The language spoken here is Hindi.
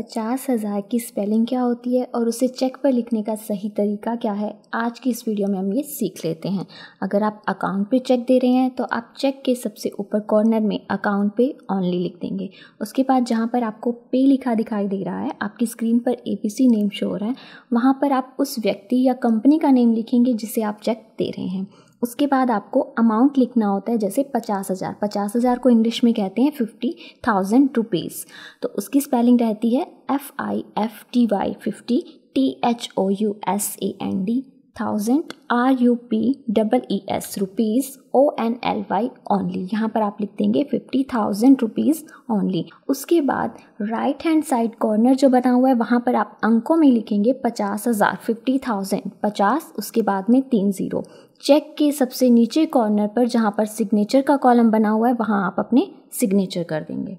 पचास हज़ार की स्पेलिंग क्या होती है और उसे चेक पर लिखने का सही तरीका क्या है आज की इस वीडियो में हम ये सीख लेते हैं अगर आप अकाउंट पे चेक दे रहे हैं तो आप चेक के सबसे ऊपर कॉर्नर में अकाउंट पे ऑनली लिख देंगे उसके बाद जहाँ पर आपको पे लिखा दिखाई दे रहा है आपकी स्क्रीन पर ए नेम शो हो रहा है वहाँ पर आप उस व्यक्ति या कंपनी का नेम लिखेंगे जिसे आप चेक दे रहे हैं उसके बाद आपको अमाउंट लिखना होता है जैसे पचास हज़ार पचास हज़ार को इंग्लिश में कहते हैं फिफ्टी थाउजेंड रुपीज़ तो उसकी स्पेलिंग रहती है F I F T Y fifty T H O U S A N D thousand R U P double E S rupees O N L Y only यहाँ पर आप लिख देंगे फिफ्टी थाउजेंड रुपीज़ ओनली उसके बाद राइट हैंड साइड कॉर्नर जो बना हुआ है वहाँ पर आप अंकों में लिखेंगे पचास हज़ार फिफ्टी थाउजेंड पचास उसके बाद में तीन ज़ीरो चेक के सबसे नीचे कॉर्नर पर जहाँ पर सिग्नेचर का कॉलम बना हुआ है वहाँ आप अपने सिग्नेचर कर देंगे